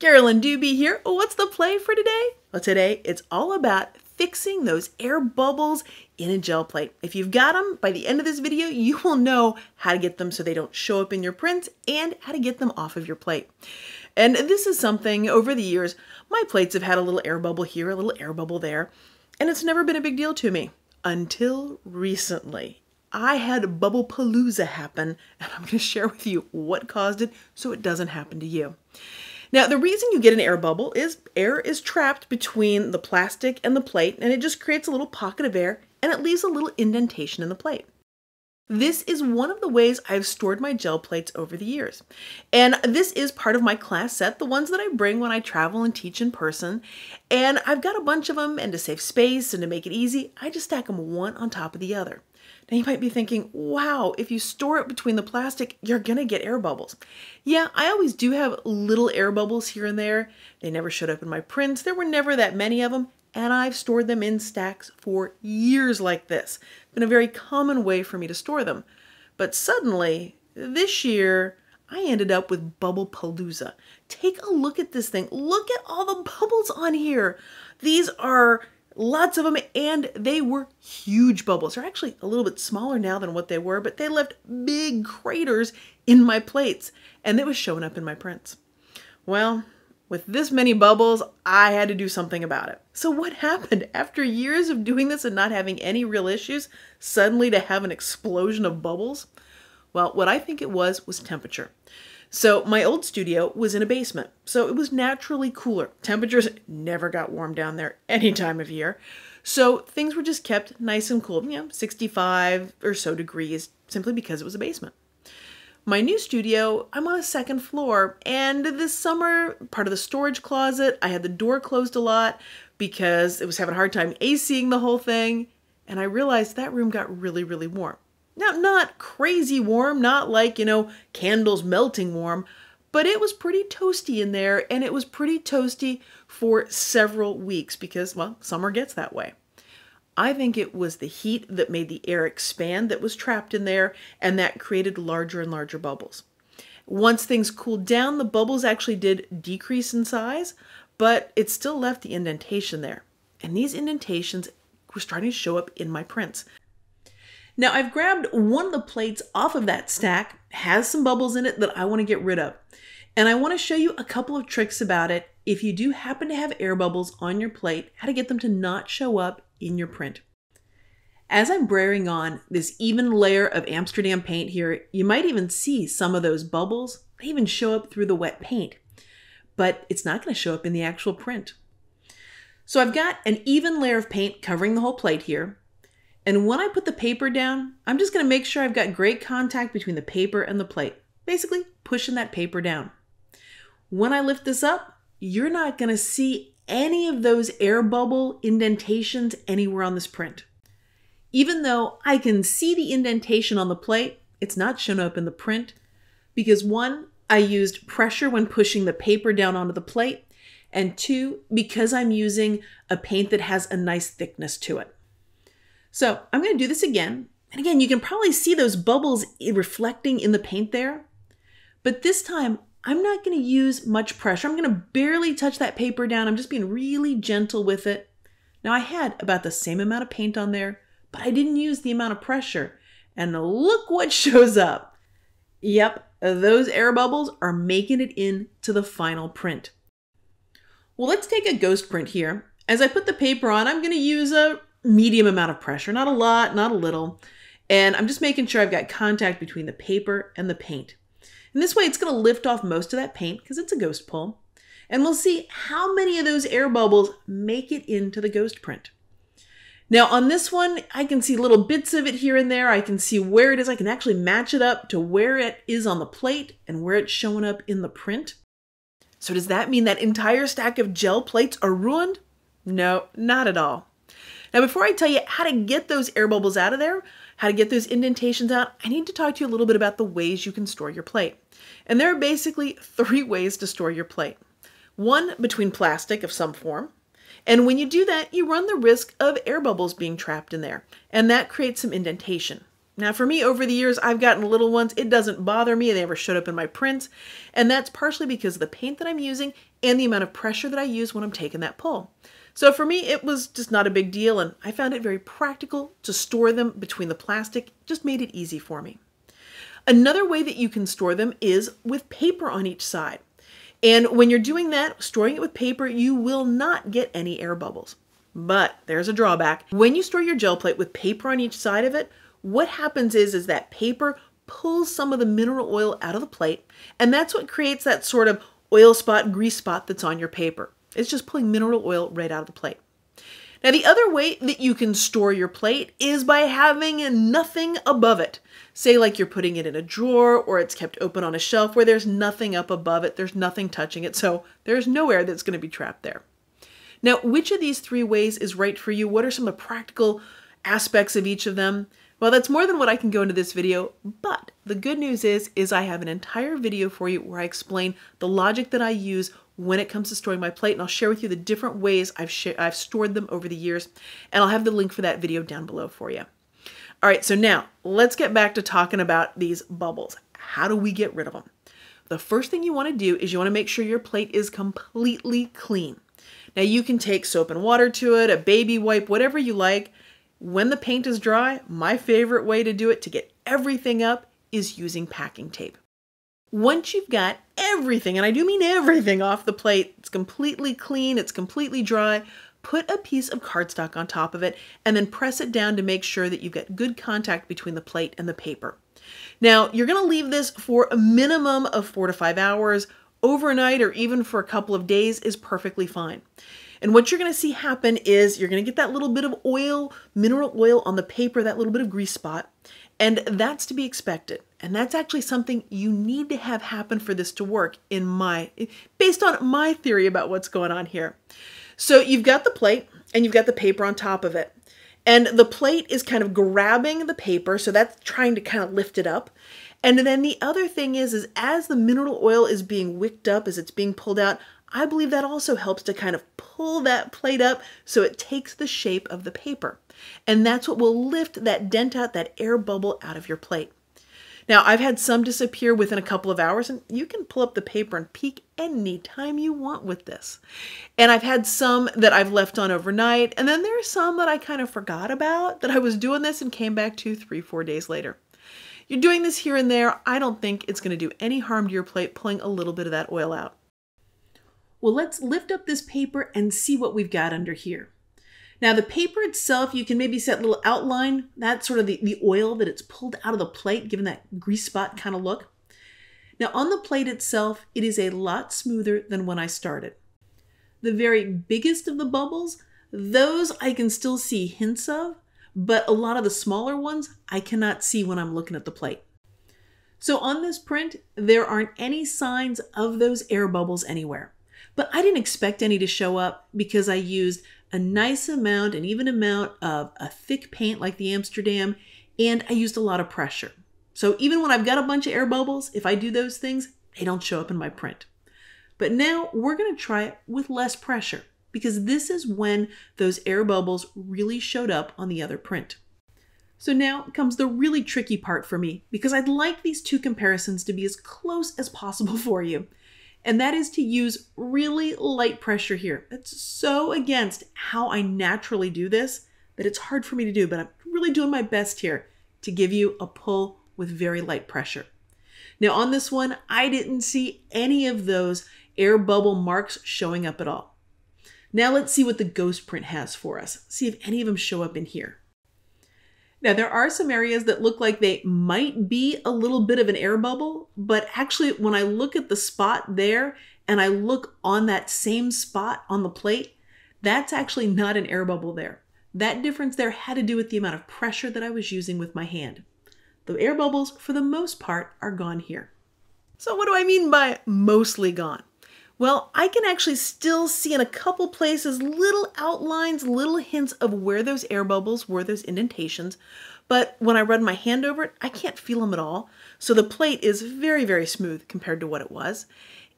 Carolyn Doobie here. What's the play for today? Well, today it's all about fixing those air bubbles in a gel plate. If you've got them, by the end of this video, you will know how to get them so they don't show up in your prints and how to get them off of your plate. And this is something over the years, my plates have had a little air bubble here, a little air bubble there, and it's never been a big deal to me until recently. I had bubble palooza happen, and I'm going to share with you what caused it so it doesn't happen to you. Now, the reason you get an air bubble is air is trapped between the plastic and the plate, and it just creates a little pocket of air and it leaves a little indentation in the plate. This is one of the ways I've stored my gel plates over the years. And this is part of my class set, the ones that I bring when I travel and teach in person. And I've got a bunch of them, and to save space and to make it easy, I just stack them one on top of the other. Now you might be thinking, wow, if you store it between the plastic, you're gonna get air bubbles. Yeah, I always do have little air bubbles here and there. They never showed up in my prints. There were never that many of them, and I've stored them in stacks for years like this. It's been a very common way for me to store them. But suddenly, this year, I ended up with Bubble Palooza. Take a look at this thing. Look at all the bubbles on here. These are lots of them, and they were huge bubbles. They're actually a little bit smaller now than what they were, but they left big craters in my plates, and it was showing up in my prints. Well, with this many bubbles, I had to do something about it. So what happened? After years of doing this and not having any real issues, suddenly to have an explosion of bubbles? Well, what I think it was was temperature. So my old studio was in a basement, so it was naturally cooler. Temperatures never got warm down there any time of year. So things were just kept nice and cool, you know, 65 or so degrees, simply because it was a basement. My new studio, I'm on a second floor, and this summer, part of the storage closet, I had the door closed a lot because it was having a hard time ACing the whole thing, and I realized that room got really, really warm. Now, not crazy warm, not like, you know, candles melting warm, but it was pretty toasty in there and it was pretty toasty for several weeks because, well, summer gets that way. I think it was the heat that made the air expand that was trapped in there and that created larger and larger bubbles. Once things cooled down, the bubbles actually did decrease in size, but it still left the indentation there. And these indentations were starting to show up in my prints. Now I've grabbed one of the plates off of that stack, has some bubbles in it that I wanna get rid of. And I wanna show you a couple of tricks about it if you do happen to have air bubbles on your plate, how to get them to not show up in your print. As I'm braring on this even layer of Amsterdam paint here, you might even see some of those bubbles. They even show up through the wet paint, but it's not gonna show up in the actual print. So I've got an even layer of paint covering the whole plate here. And when I put the paper down, I'm just gonna make sure I've got great contact between the paper and the plate, basically pushing that paper down. When I lift this up, you're not gonna see any of those air bubble indentations anywhere on this print. Even though I can see the indentation on the plate, it's not shown up in the print because one, I used pressure when pushing the paper down onto the plate, and two, because I'm using a paint that has a nice thickness to it. So I'm going to do this again. And again, you can probably see those bubbles reflecting in the paint there. But this time, I'm not going to use much pressure. I'm going to barely touch that paper down. I'm just being really gentle with it. Now, I had about the same amount of paint on there, but I didn't use the amount of pressure. And look what shows up. Yep, those air bubbles are making it into the final print. Well, let's take a ghost print here. As I put the paper on, I'm going to use a medium amount of pressure, not a lot, not a little. And I'm just making sure I've got contact between the paper and the paint. And this way it's gonna lift off most of that paint because it's a ghost pull. And we'll see how many of those air bubbles make it into the ghost print. Now on this one, I can see little bits of it here and there. I can see where it is. I can actually match it up to where it is on the plate and where it's showing up in the print. So does that mean that entire stack of gel plates are ruined? No, not at all. Now, before I tell you how to get those air bubbles out of there, how to get those indentations out, I need to talk to you a little bit about the ways you can store your plate. And there are basically three ways to store your plate. One, between plastic of some form. And when you do that, you run the risk of air bubbles being trapped in there, and that creates some indentation. Now, for me, over the years, I've gotten little ones. It doesn't bother me. They never showed up in my prints. And that's partially because of the paint that I'm using and the amount of pressure that I use when I'm taking that pull. So for me, it was just not a big deal, and I found it very practical to store them between the plastic, just made it easy for me. Another way that you can store them is with paper on each side. And when you're doing that, storing it with paper, you will not get any air bubbles. But there's a drawback. When you store your gel plate with paper on each side of it, what happens is, is that paper pulls some of the mineral oil out of the plate, and that's what creates that sort of oil spot, grease spot that's on your paper. It's just pulling mineral oil right out of the plate. Now, the other way that you can store your plate is by having nothing above it. Say, like you're putting it in a drawer or it's kept open on a shelf where there's nothing up above it, there's nothing touching it, so there's no air that's going to be trapped there. Now, which of these three ways is right for you? What are some of the practical aspects of each of them? Well, that's more than what I can go into this video, but the good news is, is I have an entire video for you where I explain the logic that I use, when it comes to storing my plate. And I'll share with you the different ways I've, I've stored them over the years. And I'll have the link for that video down below for you. All right, so now let's get back to talking about these bubbles. How do we get rid of them? The first thing you want to do is you want to make sure your plate is completely clean. Now you can take soap and water to it, a baby wipe, whatever you like. When the paint is dry, my favorite way to do it to get everything up is using packing tape once you've got everything, and I do mean everything off the plate, it's completely clean, it's completely dry, put a piece of cardstock on top of it and then press it down to make sure that you've got good contact between the plate and the paper. Now, you're gonna leave this for a minimum of four to five hours. Overnight or even for a couple of days is perfectly fine. And what you're gonna see happen is you're gonna get that little bit of oil, mineral oil on the paper, that little bit of grease spot, and that's to be expected. And that's actually something you need to have happen for this to work in my, based on my theory about what's going on here. So you've got the plate and you've got the paper on top of it. And the plate is kind of grabbing the paper, so that's trying to kind of lift it up. And then the other thing is, is as the mineral oil is being wicked up, as it's being pulled out, I believe that also helps to kind of pull that plate up so it takes the shape of the paper. And that's what will lift that dent out, that air bubble out of your plate. Now, I've had some disappear within a couple of hours, and you can pull up the paper and peek any time you want with this. And I've had some that I've left on overnight, and then there are some that I kind of forgot about that I was doing this and came back to three, four days later. You're doing this here and there. I don't think it's going to do any harm to your plate pulling a little bit of that oil out. Well, let's lift up this paper and see what we've got under here. Now the paper itself, you can maybe set a little outline. That's sort of the, the oil that it's pulled out of the plate, given that grease spot kind of look. Now on the plate itself, it is a lot smoother than when I started. The very biggest of the bubbles, those I can still see hints of, but a lot of the smaller ones I cannot see when I'm looking at the plate. So on this print, there aren't any signs of those air bubbles anywhere. But I didn't expect any to show up because I used a nice amount, an even amount of a thick paint like the Amsterdam, and I used a lot of pressure. So even when I've got a bunch of air bubbles, if I do those things, they don't show up in my print. But now we're gonna try it with less pressure because this is when those air bubbles really showed up on the other print. So now comes the really tricky part for me because I'd like these two comparisons to be as close as possible for you and that is to use really light pressure here. That's so against how I naturally do this that it's hard for me to do, but I'm really doing my best here to give you a pull with very light pressure. Now on this one, I didn't see any of those air bubble marks showing up at all. Now let's see what the ghost print has for us. See if any of them show up in here. Now, there are some areas that look like they might be a little bit of an air bubble, but actually, when I look at the spot there and I look on that same spot on the plate, that's actually not an air bubble there. That difference there had to do with the amount of pressure that I was using with my hand. The air bubbles, for the most part, are gone here. So, what do I mean by mostly gone? Well, I can actually still see in a couple places little outlines, little hints of where those air bubbles were, those indentations, but when I run my hand over it, I can't feel them at all. So the plate is very, very smooth compared to what it was.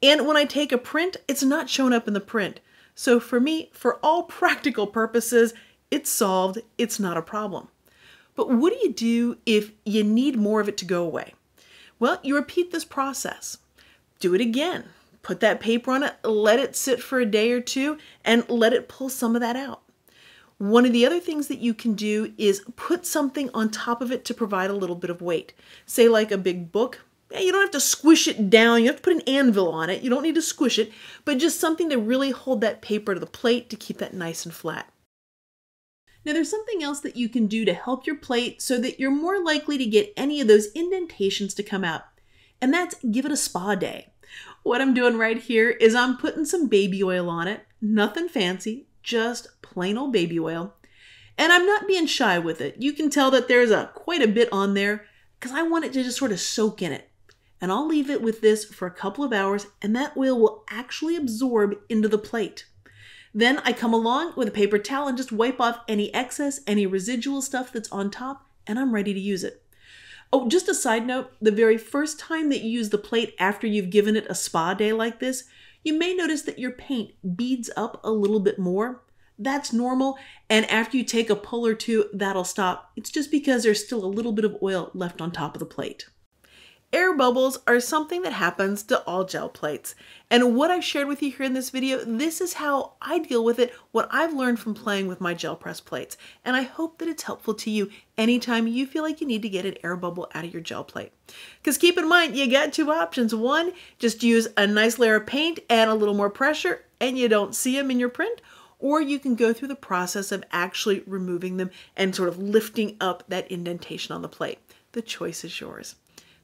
And when I take a print, it's not shown up in the print. So for me, for all practical purposes, it's solved, it's not a problem. But what do you do if you need more of it to go away? Well, you repeat this process. Do it again put that paper on it, let it sit for a day or two, and let it pull some of that out. One of the other things that you can do is put something on top of it to provide a little bit of weight. Say like a big book. You don't have to squish it down. You have to put an anvil on it. You don't need to squish it, but just something to really hold that paper to the plate to keep that nice and flat. Now, there's something else that you can do to help your plate so that you're more likely to get any of those indentations to come out, and that's give it a spa day. What I'm doing right here is I'm putting some baby oil on it. Nothing fancy, just plain old baby oil. And I'm not being shy with it. You can tell that there's a quite a bit on there because I want it to just sort of soak in it. And I'll leave it with this for a couple of hours and that oil will actually absorb into the plate. Then I come along with a paper towel and just wipe off any excess, any residual stuff that's on top, and I'm ready to use it. Oh, just a side note the very first time that you use the plate after you've given it a spa day like this, you may notice that your paint beads up a little bit more. That's normal, and after you take a pull or two, that'll stop. It's just because there's still a little bit of oil left on top of the plate. Air bubbles are something that happens to all gel plates. And what I've shared with you here in this video, this is how I deal with it, what I've learned from playing with my gel press plates. And I hope that it's helpful to you anytime you feel like you need to get an air bubble out of your gel plate. Because keep in mind, you got two options. One, just use a nice layer of paint and a little more pressure and you don't see them in your print or you can go through the process of actually removing them and sort of lifting up that indentation on the plate. The choice is yours.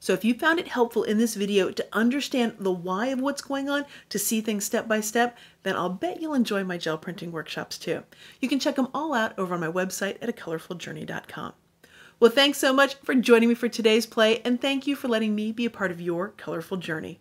So if you found it helpful in this video to understand the why of what's going on, to see things step by step, then I'll bet you'll enjoy my gel printing workshops too. You can check them all out over on my website at acolorfuljourney.com. Well, thanks so much for joining me for today's play, and thank you for letting me be a part of your colorful journey.